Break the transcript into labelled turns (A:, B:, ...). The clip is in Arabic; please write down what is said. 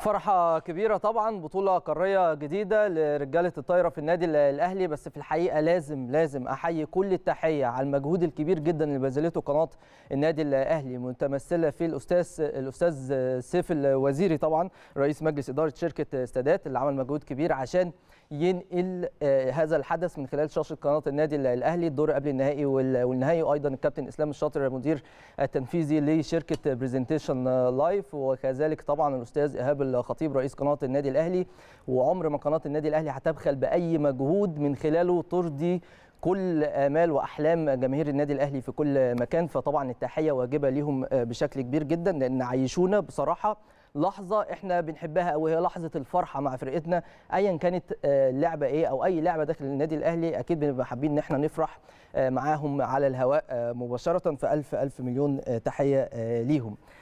A: فرحة كبيرة طبعا بطولة قارية جديدة لرجالة الطايرة في النادي الأهلي بس في الحقيقة لازم لازم أحيي كل التحية على المجهود الكبير جدا اللي بذلته قناة النادي الأهلي متمثلة في الأستاذ الأستاذ سيف الوزيري طبعا رئيس مجلس إدارة شركة سادات اللي عمل مجهود كبير عشان ينقل آه، هذا الحدث من خلال شاشة قناة النادي الأهلي الدور قبل النهائي والنهائي وأيضا الكابتن إسلام الشاطر المدير التنفيذي لشركة برزنتيشن لايف وكذلك طبعا الأستاذ إيهاب الخطيب رئيس قناه النادي الاهلي وعمر ما قناه النادي الاهلي هتبخل باي مجهود من خلاله ترضي كل امال واحلام جماهير النادي الاهلي في كل مكان فطبعا التحيه واجبه ليهم بشكل كبير جدا لان عيشونا بصراحه لحظه احنا بنحبها او هي لحظه الفرحه مع فرقتنا ايا كانت اللعبه آه، ايه او اي لعبه داخل النادي الاهلي اكيد بنبقى حابين ان احنا نفرح آه، معاهم على الهواء آه، مباشره فالف الف مليون تحيه ليهم